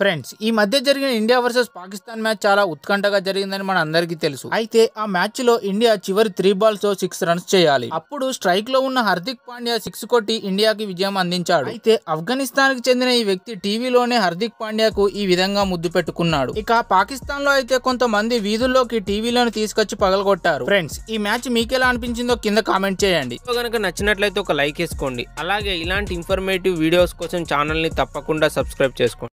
friends ఈ మధ్య జరిగిన ఇండియా వర్సెస్ పాకిస్తాన్ మ్యాచ్ చాలా ఉత్కంఠగా జరిగిందని మన అందరికీ తెలుసు అయితే ఆ మ్యాచ్ లో ఇండియా చివరి త్రీ బాల్స్ తో సిక్స్ రన్స్ చేయాలి అప్పుడు స్ట్రైక్ లో ఉన్న హార్దిక్ పాండ్యా సిక్స్ కొట్టి ఇండియాకి విజయం అందించాడు అయితే ఆఫ్ఘనిస్తాన్ కి చెందిన ఈ వ్యక్తి టీవీలోనే హార్దిక్ పాండ్యాకు ఈ విధంగా ముద్దు పెట్టుకున్నాడు ఇక పాకిస్తాన్ లో అయితే కొంతమంది వీధుల్లోకి టీవీలను తీసుకొచ్చి పగలగొట్టారు ఫ్రెండ్స్ ఈ మ్యాచ్ మీకెలా అనిపించిందో కింద కామెంట్ చేయండి కనుక నచ్చినట్లయితే ఒక లైక్ వేసుకోండి అలాగే ఇలాంటి ఇన్ఫర్మేటివ్ వీడియోస్ కోసం ఛానల్ ని తప్పకుండా సబ్స్క్రైబ్ చేసుకోండి